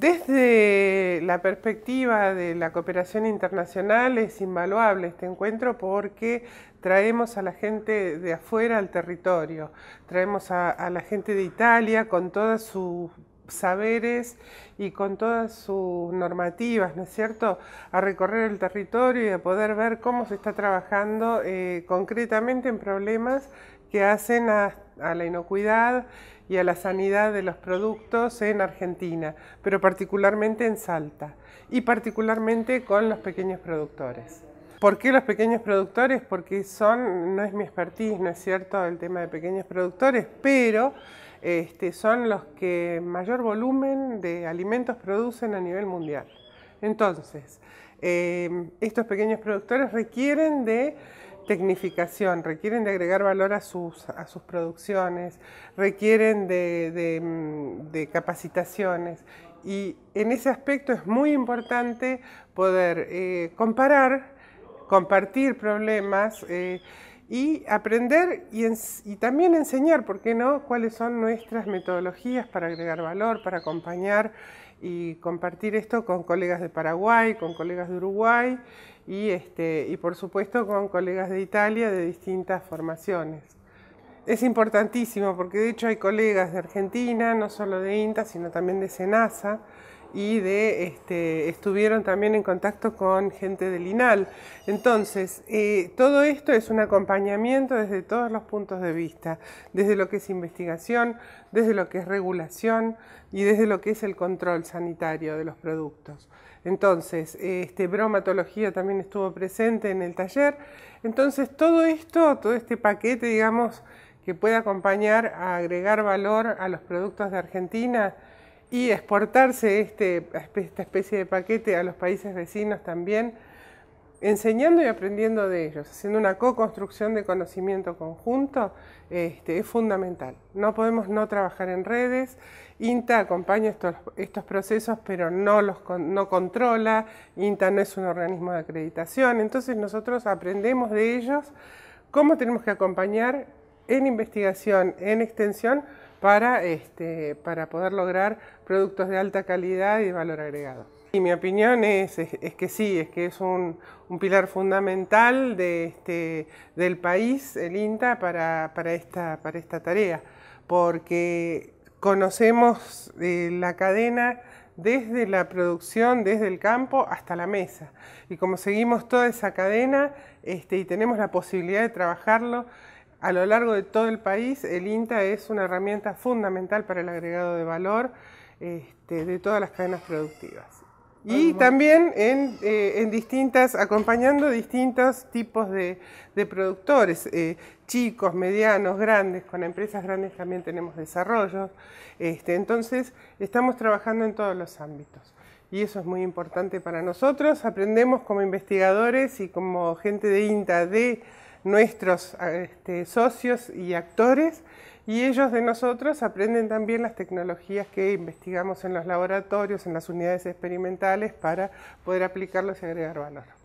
Desde la perspectiva de la cooperación internacional es invaluable este encuentro porque traemos a la gente de afuera al territorio, traemos a, la gente de Italia con toda su saberes y con todas sus normativas, ¿no es cierto?, a recorrer el territorio y a poder ver cómo se está trabajando eh, concretamente en problemas que hacen a, a la inocuidad y a la sanidad de los productos en Argentina, pero particularmente en Salta y particularmente con los pequeños productores. ¿Por qué los pequeños productores? Porque son, no es mi expertise, no es cierto el tema de pequeños productores, pero este, son los que mayor volumen de alimentos producen a nivel mundial. Entonces, em, estos pequeños productores requieren de tecnificación, requieren de agregar valor a sus, a sus producciones, requieren de, mm, capacitaciones. Y en ese aspecto es muy importante poder eh, comparar compartir problemas eh, y aprender y, y, también enseñar, ¿por qué no?, cuáles son nuestras metodologías para agregar valor, para acompañar y compartir esto con colegas de Paraguay, con colegas de Uruguay y, este, y por supuesto con colegas de Italia de distintas formaciones. Es importantísimo porque de hecho hay colegas de Argentina, no solo de INTA, sino también de SENASA, y de este, estuvieron también en contacto con gente del INAL. Entonces, eh, todo esto es un acompañamiento desde todos los puntos de vista, desde lo que es investigación, desde lo que es regulación y desde lo que es el control sanitario de los productos. Entonces, este, bromatología también estuvo presente en el taller. Entonces, todo esto, todo este paquete, digamos, que puede acompañar a agregar valor a los productos de Argentina, y exportarse este, esta especie de paquete a los países vecinos también, enseñando y aprendiendo de ellos, haciendo una co-construcción de conocimiento conjunto, este, es fundamental. No podemos no trabajar en redes, INTA acompaña estos, procesos, pero no los no controla, INTA no es un organismo de acreditación, entonces nosotros aprendemos de ellos cómo tenemos que acompañar en investigación, en extensión, para, este, para poder lograr productos de alta calidad y de valor agregado. Y mi opinión es, que sí, es que es un, pilar fundamental de, este, del país, el INTA, para, esta, para esta tarea, porque conocemos eh, la cadena desde la producción, desde el campo hasta la mesa. Y como seguimos toda esa cadena este, y tenemos la posibilidad de trabajarlo, a lo largo de todo el país, el INTA es una herramienta fundamental para el agregado de valor este, de todas las cadenas productivas. Y también eh, en, distintas, acompañando distintos tipos de, productores, eh, chicos, medianos, grandes, con empresas grandes también tenemos desarrollo. Este, entonces, estamos trabajando en todos los ámbitos y eso es muy importante para nosotros. Aprendemos como investigadores y como gente de INTA de nuestros ah, este, socios y actores y ellos de nosotros aprenden también las tecnologías que investigamos en los laboratorios, en las unidades experimentales para poder aplicarlos y agregar valor.